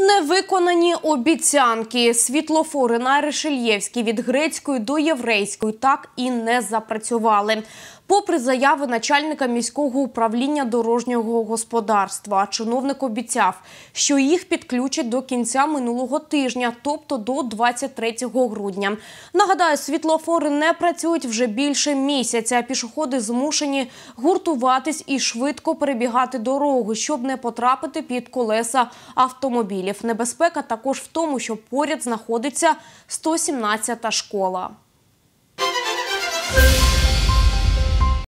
Невиконані обіцянки світлофори на Решельєвській від грецької до єврейської так і не запрацювали. Попри заяви начальника міського управління дорожнього господарства, чиновник обіцяв, що їх підключать до кінця минулого тижня, тобто до 23 грудня. Нагадаю, світлофори не працюють вже більше місяця. Пішоходи змушені гуртуватись і швидко перебігати дорогу, щоб не потрапити під колеса автомобілів. Київ. Небезпека також в тому, що поряд знаходиться 117-та школа.